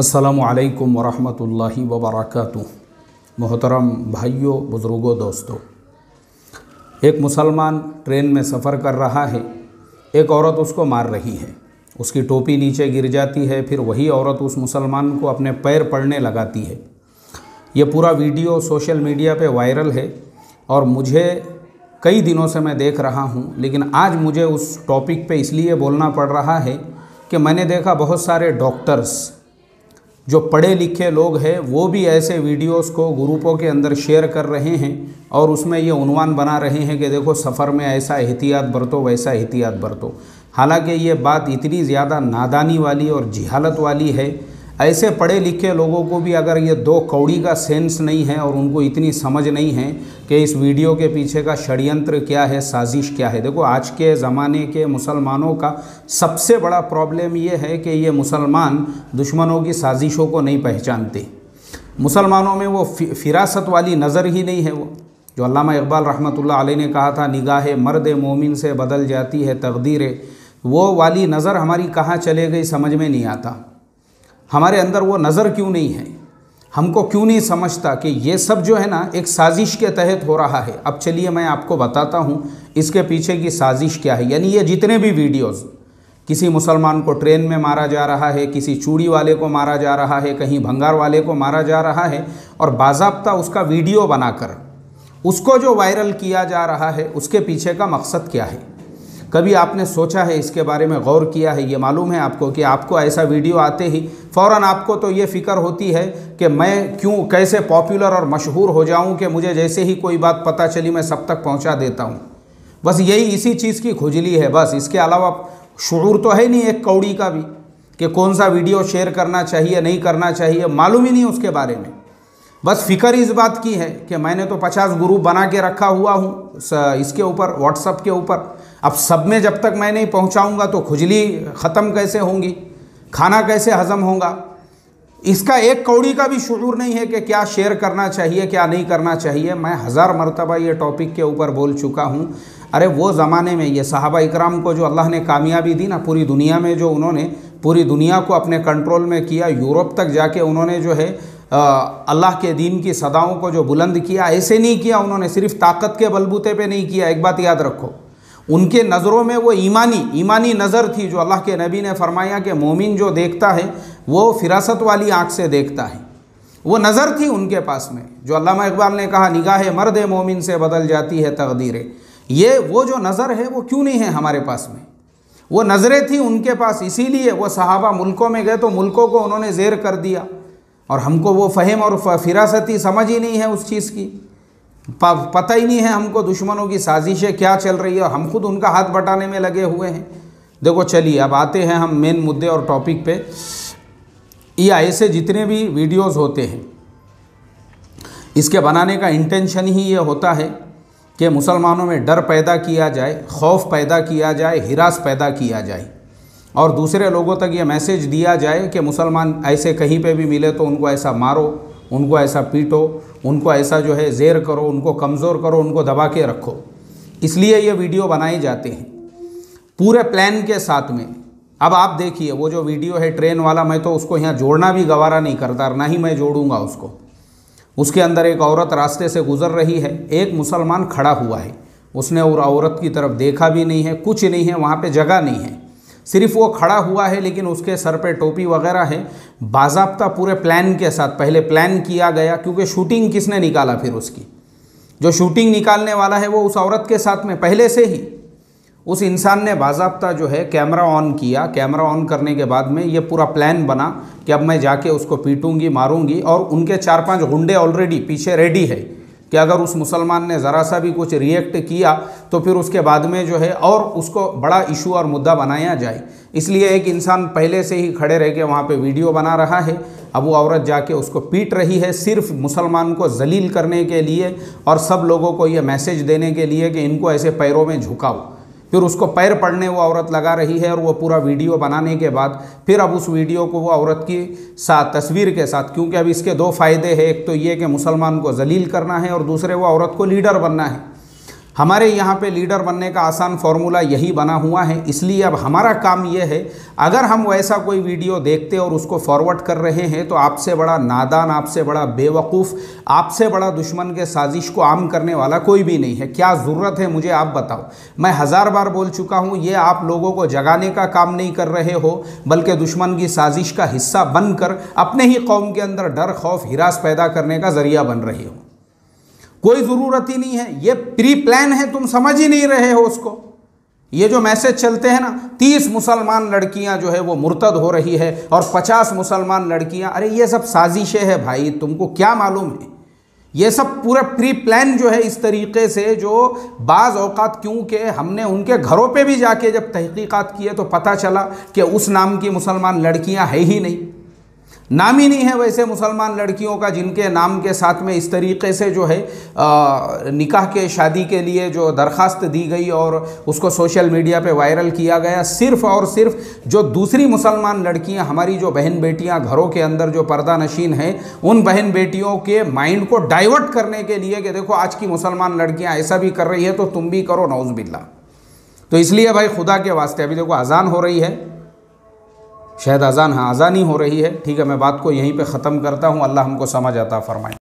असलकम वरहमल वबरक मोहतरम भाइयों बुज़ुर्गों दोस्तों एक मुसलमान ट्रेन में सफ़र कर रहा है एक औरत उसको मार रही है उसकी टोपी नीचे गिर जाती है फिर वही औरत उस मुसलमान को अपने पैर पड़ने लगाती है यह पूरा वीडियो सोशल मीडिया पे वायरल है और मुझे कई दिनों से मैं देख रहा हूँ लेकिन आज मुझे उस टॉपिक पे इसलिए बोलना पड़ रहा है कि मैंने देखा बहुत सारे डॉक्टर्स जो पढ़े लिखे लोग हैं वो भी ऐसे वीडियोस को ग्रुपों के अंदर शेयर कर रहे हैं और उसमें ये उनवान बना रहे हैं कि देखो सफ़र में ऐसा एहतियात बरतो वैसा एहतियात बरतो हालांकि ये बात इतनी ज़्यादा नादानी वाली और जिहालत वाली है ऐसे पढ़े लिखे लोगों को भी अगर ये दो कौड़ी का सेंस नहीं है और उनको इतनी समझ नहीं है कि इस वीडियो के पीछे का षड़यंत्र क्या है साजिश क्या है देखो आज के ज़माने के मुसलमानों का सबसे बड़ा प्रॉब्लम ये है कि ये मुसलमान दुश्मनों की साजिशों को नहीं पहचानते मुसलमानों में वो फिरासत वाली नज़र ही नहीं है वो जो अलामा इकबाल रहमत आल ने कहा था निगाह मर्द मोमिन से बदल जाती है तकदीर वो वाली नज़र हमारी कहाँ चले गई समझ में नहीं आता हमारे अंदर वो नज़र क्यों नहीं है हमको क्यों नहीं समझता कि ये सब जो है ना एक साजिश के तहत हो रहा है अब चलिए मैं आपको बताता हूँ इसके पीछे की साजिश क्या है यानी ये जितने भी वीडियोज़ किसी मुसलमान को ट्रेन में मारा जा रहा है किसी चूड़ी वाले को मारा जा रहा है कहीं भंगार वाले को मारा जा रहा है और बाजाबता उसका वीडियो बनाकर उसको जो वायरल किया जा रहा है उसके पीछे का मकसद क्या है कभी आपने सोचा है इसके बारे में गौर किया है ये मालूम है आपको कि आपको ऐसा वीडियो आते ही फ़ौर आपको तो ये फ़िक्र होती है कि मैं क्यों कैसे पॉपुलर और मशहूर हो जाऊं कि मुझे जैसे ही कोई बात पता चली मैं सब तक पहुंचा देता हूं बस यही इसी चीज़ की खुजली है बस इसके अलावा शूर तो है नहीं एक कौड़ी का भी कि कौन सा वीडियो शेयर करना चाहिए नहीं करना चाहिए मालूम ही नहीं उसके बारे में बस फिक्र इस बात की है कि मैंने तो पचास ग्रुप बना के रखा हुआ हूँ इसके ऊपर व्हाट्सअप के ऊपर अब सब में जब तक मैं नहीं पहुँचाऊँगा तो खुजली ख़त्म कैसे होंगी खाना कैसे हज़म होगा इसका एक कौड़ी का भी शुरू नहीं है कि क्या शेयर करना चाहिए क्या नहीं करना चाहिए मैं हज़ार मरतबा ये टॉपिक के ऊपर बोल चुका हूँ अरे वो ज़माने में ये साहबा इकराम को जो अल्लाह ने कामयाबी दी ना पूरी दुनिया में जो उन्होंने पूरी दुनिया को अपने कंट्रोल में किया यूरोप तक जाके उन्होंने जो है अल्लाह के दीन की सदाओं को जो बुलंद किया ऐसे नहीं किया उन्होंने सिर्फ ताकत के बलबूते पे नहीं किया एक बात याद रखो उनके नज़रों में वो ईमानी ईमानी नज़र थी जो अल्लाह के नबी ने फरमाया कि मोमिन जो देखता है वो फिरासत वाली आँख से देखता है वो नज़र थी उनके पास में जो अल्लामा इकबाल ने कहा निगाह मर्द मोमिन से बदल जाती है तकदीरें ये वो जो नज़र है वो क्यों नहीं है हमारे पास में वो नज़रें थी उनके पास इसीलिए वो सहाबा मुल्कों में गए तो मुल्कों को उन्होंने जेर कर दिया और हमको वो फहम और फिरासती समझ ही नहीं है उस चीज़ की पता ही नहीं है हमको दुश्मनों की साजिशें क्या चल रही है और हम खुद उनका हाथ बटाने में लगे हुए हैं देखो चलिए अब आते हैं हम मेन मुद्दे और टॉपिक पे या ऐसे जितने भी वीडियोस होते हैं इसके बनाने का इंटेंशन ही ये होता है कि मुसलमानों में डर पैदा किया जाए खौफ पैदा किया जाए हिरास पैदा किया जाए और दूसरे लोगों तक ये मैसेज दिया जाए कि मुसलमान ऐसे कहीं पे भी मिले तो उनको ऐसा मारो उनको ऐसा पीटो उनको ऐसा जो है जेर करो उनको कमज़ोर करो उनको दबा के रखो इसलिए ये वीडियो बनाए जाते हैं पूरे प्लान के साथ में अब आप देखिए वो जो वीडियो है ट्रेन वाला मैं तो उसको यहाँ जोड़ना भी गवारा नहीं करता ना ही मैं जोड़ूंगा उसको उसके अंदर एक औरत रास्ते से गुजर रही है एक मुसलमान खड़ा हुआ है उसने और औरत की तरफ देखा भी नहीं है कुछ नहीं है वहाँ पे जगह नहीं है सिर्फ वो खड़ा हुआ है लेकिन उसके सर पे टोपी वगैरह है बाजाबता पूरे प्लान के साथ पहले प्लान किया गया क्योंकि शूटिंग किसने निकाला फिर उसकी जो शूटिंग निकालने वाला है वो उस औरत के साथ में पहले से ही उस इंसान ने बाजाबता जो है कैमरा ऑन किया कैमरा ऑन करने के बाद में ये पूरा प्लान बना कि अब मैं जाके उसको पीटूंगी मारूंगी और उनके चार पांच गुंडे ऑलरेडी पीछे रेडी है कि अगर उस मुसलमान ने ज़रा सा भी कुछ रिएक्ट किया तो फिर उसके बाद में जो है और उसको बड़ा इशू और मुद्दा बनाया जाए इसलिए एक इंसान पहले से ही खड़े रह के वहाँ पे वीडियो बना रहा है अब वो औरत जाके उसको पीट रही है सिर्फ मुसलमान को जलील करने के लिए और सब लोगों को ये मैसेज देने के लिए कि इनको ऐसे पैरों में झुकाओ फिर उसको पैर पड़ने वो औरत लगा रही है और वो पूरा वीडियो बनाने के बाद फिर अब उस वीडियो को वो औरत की साथ तस्वीर के साथ क्योंकि अब इसके दो फायदे हैं एक तो ये कि मुसलमान को जलील करना है और दूसरे वो औरत को लीडर बनना है हमारे यहाँ पे लीडर बनने का आसान फार्मूला यही बना हुआ है इसलिए अब हमारा काम यह है अगर हम वैसा कोई वीडियो देखते और उसको फॉरवर्ड कर रहे हैं तो आपसे बड़ा नादान आपसे बड़ा बेवकूफ़ आपसे बड़ा दुश्मन के साजिश को आम करने वाला कोई भी नहीं है क्या ज़रूरत है मुझे आप बताओ मैं हज़ार बार बोल चुका हूँ ये आप लोगों को जगाने का काम नहीं कर रहे हो बल्कि दुश्मन की साजिश का हिस्सा बनकर अपने ही कौम के अंदर डर खौफ हिरास पैदा करने का ज़रिया बन रहे हो कोई ज़रूरत ही नहीं है ये प्री प्लान है तुम समझ ही नहीं रहे हो उसको ये जो मैसेज चलते हैं ना तीस मुसलमान लड़कियां जो है वो मुर्तद हो रही है और पचास मुसलमान लड़कियां अरे ये सब साजिशें हैं भाई तुमको क्या मालूम है ये सब पूरा प्री प्लान जो है इस तरीके से जो बाज़ औकात क्योंकि हमने उनके घरों पे भी जाके जब तहकीकात किए तो पता चला कि उस नाम की मुसलमान लड़कियां है ही नहीं नाम ही नहीं है वैसे मुसलमान लड़कियों का जिनके नाम के साथ में इस तरीके से जो है निकाह के शादी के लिए जो दरख्वास्त दी गई और उसको सोशल मीडिया पे वायरल किया गया सिर्फ और सिर्फ जो दूसरी मुसलमान लड़कियां हमारी जो बहन बेटियां घरों के अंदर जो पर्दा नशीन हैं उन बहन बेटियों के माइंड को डाइवर्ट करने के लिए कि देखो आज की मुसलमान लड़कियाँ ऐसा भी कर रही है तो तुम भी करो नौज़ बिल्ला तो इसलिए भाई खुदा के वास्ते अभी देखो अजान हो रही है शायद अज़ान हाँ अज़ान ही हो रही है ठीक है मैं बात को यहीं पे ख़त्म करता हूँ अल्लाह हमको समझ आता फ़रमाए